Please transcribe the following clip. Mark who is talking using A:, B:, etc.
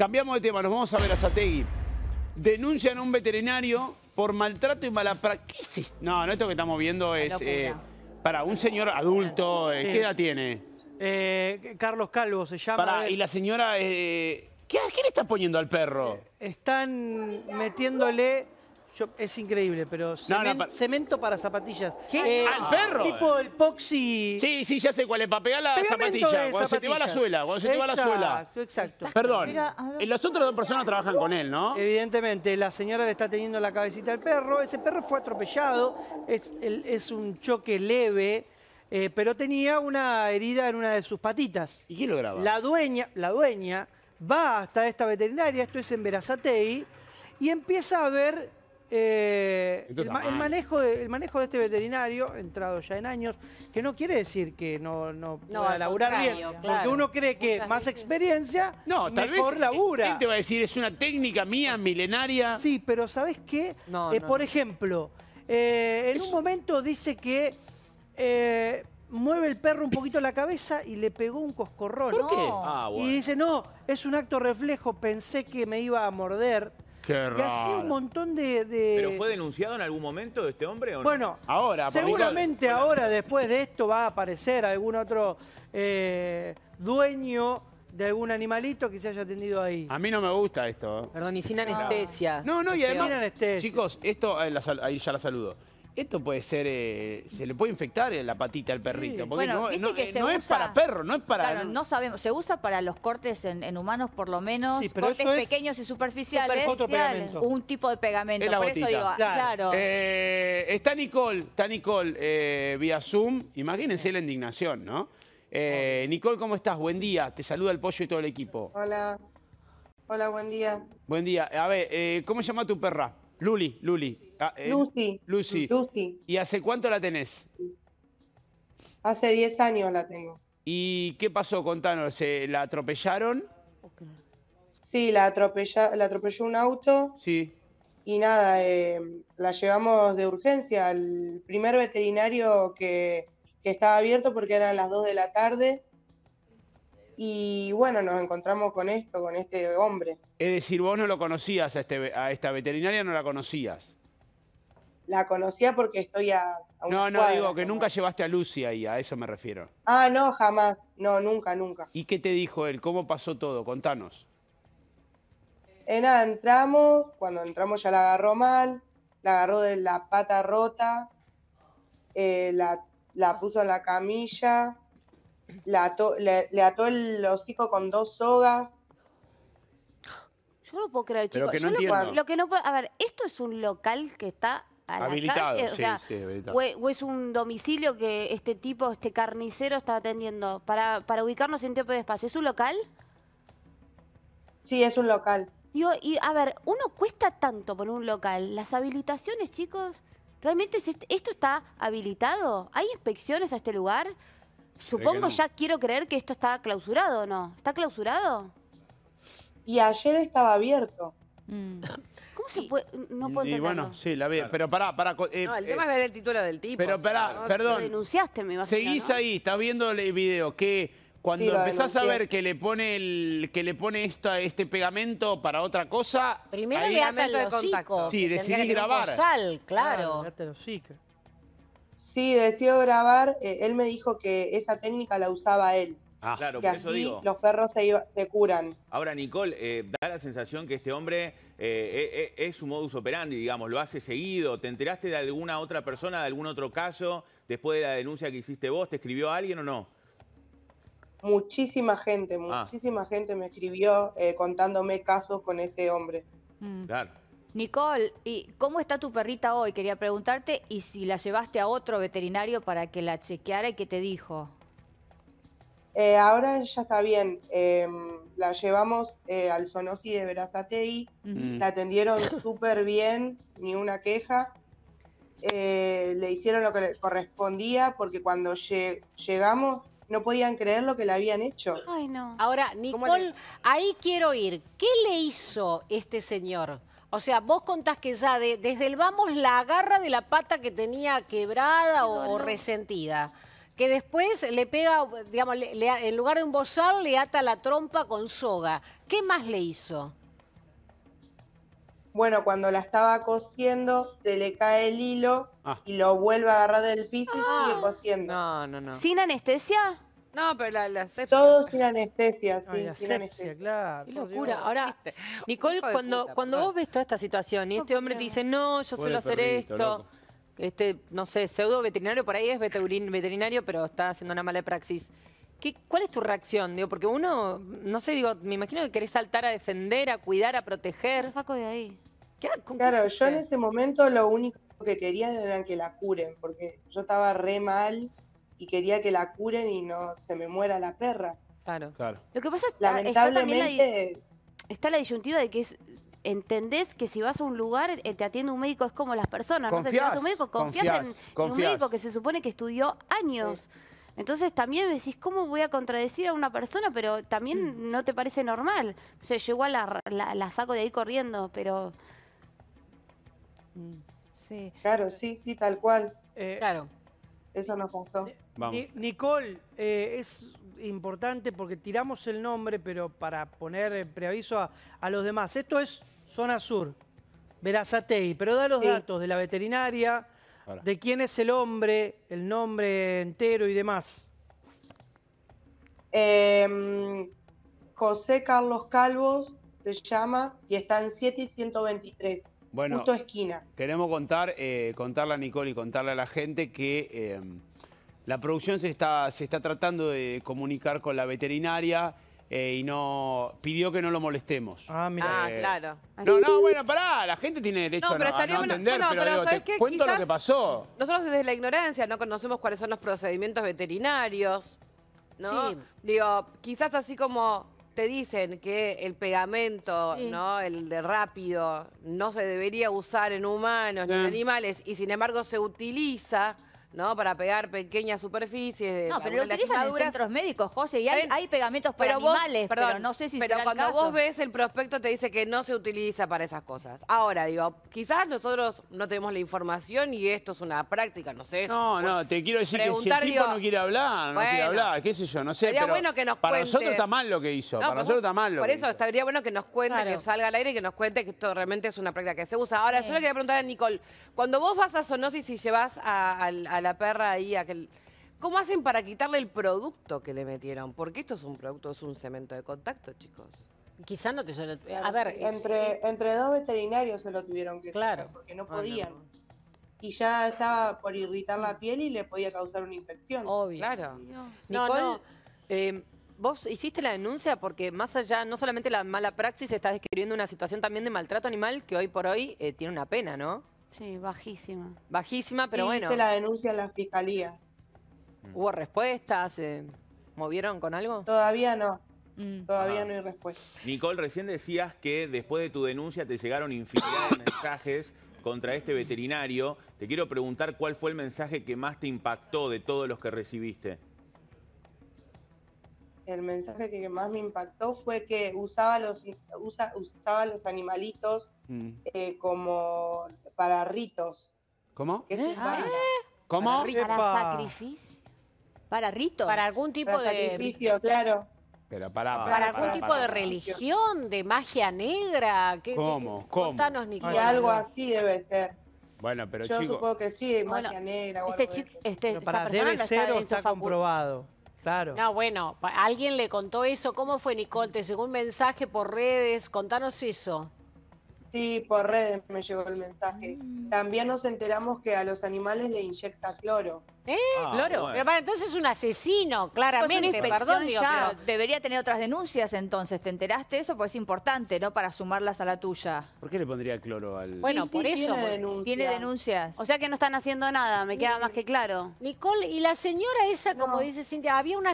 A: Cambiamos de tema, nos vamos a ver a sategui Denuncian a un veterinario por maltrato y mala ¿Qué es No, no, esto que estamos viendo es eh, para un señor adulto. Eh, ¿Qué edad tiene?
B: Eh, Carlos Calvo se llama. Para, y
A: la señora... ¿qué, ¿Qué le está poniendo al perro?
B: Están metiéndole es increíble, pero cemento para zapatillas. ¿Qué? Eh, ¡Al ah, perro! Tipo el poxy... Sí, sí, ya sé cuál es, para pegar la zapatilla. Cuando se te va la suela, cuando se te va la suela. Exacto, exacto. Perdón, eh, las otras dos personas trabajan con él, ¿no? Evidentemente, la señora le está teniendo la cabecita al perro. Ese perro fue atropellado, es, es un choque leve... Eh, pero tenía una herida en una de sus patitas. ¿Y quién lo graba? La dueña, la dueña va hasta esta veterinaria, esto es en Verazatei, y empieza a ver eh, el, manejo de, manejo de este veterinario, entrado ya en años, que no quiere decir que no, va a laburar bien, porque uno cree que más experiencia, no, tal vez labura. te va a decir, es una técnica mía, milenaria. Sí, pero ¿sabes qué? Eh, por ejemplo, eh, en un momento dice que mueve el perro un poquito la cabeza y le pegó un coscorrón. ¿Por qué? Ah, y dice, no, es un acto reflejo, pensé que me iba a morder.
A: Que un
B: montón de, ¿Pero fue
A: denunciado en algún momento este hombre o no? Bueno, Ahora, seguramente ahora,
B: después de esto, va a aparecer algún otro eh, dueño de algún animalito que se haya atendido ahí.
A: A mí no me gusta esto. ¿eh? Perdón, y sin anestesia.
B: No, no, y Sin además, anestesia.
A: chicos, esto, eh, ahí ya la saludo esto puede ser, eh, se le puede infectar eh, la patita al perrito, eh, no, es para perro, no es para... Claro, no
C: sabemos, se usa para los cortes en, humanos por lo menos, cortes pequeños y superficiales, un tipo de pegamento, por eso digo, claro.
A: está Nicole, está Nicole vía Zoom, imagínense la indignación, ¿no? Nicole, ¿cómo estás? Buen día, te saluda el pollo y todo el equipo.
D: Hola, hola, buen día.
A: Buen día, a ver, ¿cómo se llama tu perra? Luli, Luli. Ah, eh, Lucy. Lucy. ¿Y hace cuánto la tenés?
D: Hace 10 años la tengo.
A: ¿Y qué pasó? Contanos, ¿se ¿la atropellaron?
D: Sí, la, la atropelló un auto. Sí. Y nada, eh, la llevamos de urgencia al primer veterinario que, que estaba abierto porque eran las 2 de la tarde y bueno, nos encontramos con esto, con este hombre.
A: Es decir, vos no lo conocías a, este esta veterinaria, no la conocías.
D: La conocía porque estoy a... no, no, digo
A: que nunca llevaste a Lucy ahí, a eso me refiero.
D: Ah, no, jamás. No, nunca, nunca.
A: ¿Y qué te dijo él? ¿Cómo pasó todo? Contanos.
D: Eh, nada, entramos, cuando entramos ya la agarró mal, la agarró de la pata rota, eh, la, la puso en la camilla, le, ató el hocico con dos sogas. Yo no puedo creer, chicos. que no Yo lo, que no puedo, a ver, esto es un local que está habilitado, o sí, e, O, es un domicilio que este tipo, este carnicero está atendiendo. Para, para ubicarnos en tiempo de espacio, ¿es un local? Sí, es un local. Digo, y a ver, uno cuesta tanto por un local. Las habilitaciones, chicos, ¿realmente este, esto está habilitado? ¿Hay inspecciones a este lugar? Supongo, ya quiero creer que esto está clausurado, o ¿no? ¿Está clausurado? Y ayer estaba abierto. Mm. ¿Cómo se puede? No puedo Y bueno,
A: sí, la vi. Pero pará, pará. Eh, no, el eh, tema es ver
D: el título del tipo. Pero pará, Lo perdón. denunciaste, me imagino. Seguís
A: ahí, estás viendo el video que cuando empezás a ver que le pone el, que le pone a este pegamento para otra cosa, Primero ahí- le el Sí, decidí grabar.
C: claro.
D: Sí, decidió grabar, eh, él me dijo que esa técnica la usaba él.
A: Ah, claro, por eso digo. los
D: perros se, curan.
A: Ahora, Nicole, eh, da la sensación que este hombre eh, es su modus operandi, digamos, lo hace seguido. ¿Te enteraste de alguna otra persona, de algún otro caso, después de la denuncia que hiciste vos? ¿Te escribió alguien o no?
D: Muchísima gente, ah. muchísima gente me escribió contándome casos con este hombre. Mm. Claro. Nicole, ¿y cómo está tu perrita hoy? Quería
C: preguntarte, y si la llevaste a otro veterinario para que la chequeara y qué te dijo.
D: Eh, ahora ya está bien. Em, la llevamos eh, al Sonosi de Verazatei. Mm. La atendieron súper bien, ni una queja. Eh, le hicieron lo que le correspondía porque cuando llegamos no podían creer lo que le habían hecho. Ay, no. Ahora, Nicole, ahí quiero ir. ¿Qué
C: le hizo este señor? O sea, vos contás que ya desde el vamos la agarra de la pata que tenía quebrada o, resentida. Que después le pega, digamos, en lugar de un bozal le ata la trompa con soga. ¿Qué más le hizo?
D: Bueno, cuando la estaba cosiendo, se le cae el hilo ah. y lo vuelve a agarrar del piso y ah. sigue cosiendo. No, no, no. ¿Sin anestesia? No, pero la, la sepsia. Todo sin anestesia, sí, sin anestesia.
B: claro. Qué locura.
D: Ahora,
C: Nicole, cuando, cuando vos ves toda esta situación y este hombre dice, no, yo suelo hacer esto. Este, no sé, pseudo veterinario, por ahí es veterinario, pero está haciendo una mala praxis. ¿Qué, ¿Cuál es tu reacción? Digo, porque uno, no sé, digo, me imagino que querés saltar a defender, a cuidar, a proteger. ¿Qué saco de ahí. claro, yo en ese
D: momento lo único que quería era que la curen, porque yo estaba re mal y quería que la curen y no se me muera la perra. Claro. Lo que pasa es que lamentablemente está, la, disyuntiva de que es, entendés que si vas a un lugar eh, te atiende un médico, es como las personas. no un médico, confías, en, un médico que se supone que estudió años. Entonces también me decís, ¿cómo voy a contradecir a una persona? Pero también mm. no te parece normal. O sea, yo igual la, saco de ahí corriendo, pero... Sí. Mm. Claro, sí, sí, tal cual. Eh, claro. Eso nos gustó.
B: Eh, Nicole, eh, es importante porque tiramos el nombre, pero para poner preaviso a, los demás. Esto es Zona Sur, Verazatei, pero da los datos de la veterinaria, de quién es el hombre, el nombre entero y demás. Em, José Carlos Calvos
D: se llama y está en 7 y 123. Bueno, esquina.
A: Queremos contar, eh, contarle a Nicole y contarle a la gente que eh, la producción se está, se está tratando de comunicar con la veterinaria eh, y no pidió que no lo molestemos. Ah, mira. Ah, claro. Eh, no, no, bueno, pará, la gente tiene derecho a, no, entender, pero, cuento lo que pasó.
C: Nosotros desde la ignorancia no conocemos cuáles son los procedimientos veterinarios, ¿no? Sí. Digo, quizás así como dicen que el pegamento, ¿no? El de rápido, no se debería usar en humanos ni en animales, y sin embargo se utiliza. ¿no? Para pegar pequeñas superficies. De no, pero lo utilizan en centros médicos, José, y hay, pegamentos para animales, perdón, no sé si Pero será cuando el caso. vos ves el prospecto te dice que no se utiliza para esas cosas. Ahora, digo, quizás nosotros no tenemos la información y esto es una práctica, no sé.
A: No, no, te quiero decir que si el tipo no quiere hablar, no quiere hablar, qué sé yo, no sé. pero bueno que nos Para nosotros está mal lo que hizo, para nosotros está mal lo Por eso
C: estaría bueno que nos cuente, que salga al aire y que nos cuente que esto realmente es una práctica que se usa. Ahora, yo le quería preguntar a Nicole, cuando vos vas a Sonosis y llevas al la perra ahí aquel... ¿Cómo hacen para quitarle el producto que le metieron? Porque esto es un producto, es un cemento de contacto, chicos. Quizá no te suele... Eh, a ver,
D: entre, eh, entre dos veterinarios se lo tuvieron que claro. porque no ah, podían. Y ya estaba por irritar la piel y le podía causar una infección. Obvio. Claro.
C: No, em, vos hiciste la denuncia porque más allá, no solamente la mala praxis, estás describiendo una situación también de maltrato animal que hoy por hoy eh, tiene una pena, ¿no?
D: Sí, bajísima.
A: Bajísima,
C: pero sí, bueno. la
D: denuncia en la fiscalía. Mm. ¿Hubo respuestas? ¿Se eh, movieron con algo? Todavía no. Mm. Todavía ah. no hay respuesta.
A: Nicole, recién decías que después de tu denuncia te llegaron infinidad de mensajes contra este veterinario. Te quiero preguntar cuál fue el mensaje que más te impactó de todos los que recibiste
D: el mensaje que más me impactó fue que usaba los, usa, usaba los animalitos mm. eh, como para ritos.
A: ¿Cómo? ¿Qué ah. ¿Cómo? Para, para
D: sacrificio. Para ritos. Para algún
C: tipo para de. Sacrificio, claro.
A: Pero para, para, para algún tipo de
C: religión, de magia
D: negra. ¿Qué, ¿Cómo? Qué, cómo
B: cómo Contanos, Nicolás. Y algo
D: así debe ser.
B: Bueno, pero Yo supongo
D: que sí, magia negra. O este, chico, este, esta persona debe ser o está
B: comprobado. Claro.
C: No, bueno, alguien le contó eso. ¿Cómo fue, Nicole? Te llegó un mensaje por redes.
D: Contanos eso. Sí, por redes me llegó el mensaje. Mm. También nos enteramos que a los animales le inyecta cloro. ¿Eh? Ah, cloro. entonces es un asesino, claramente. Pues perdón,
C: debería tener otras denuncias entonces. ¿Te enteraste eso? Porque es importante, ¿no?
A: Para sumarlas a la tuya. ¿Por qué le pondría cloro al...? Bueno, por
C: eso. Tiene, denuncias. O sea
D: que no están haciendo nada, me queda más que claro. Nicole, y la señora esa, como dice Cintia, había una...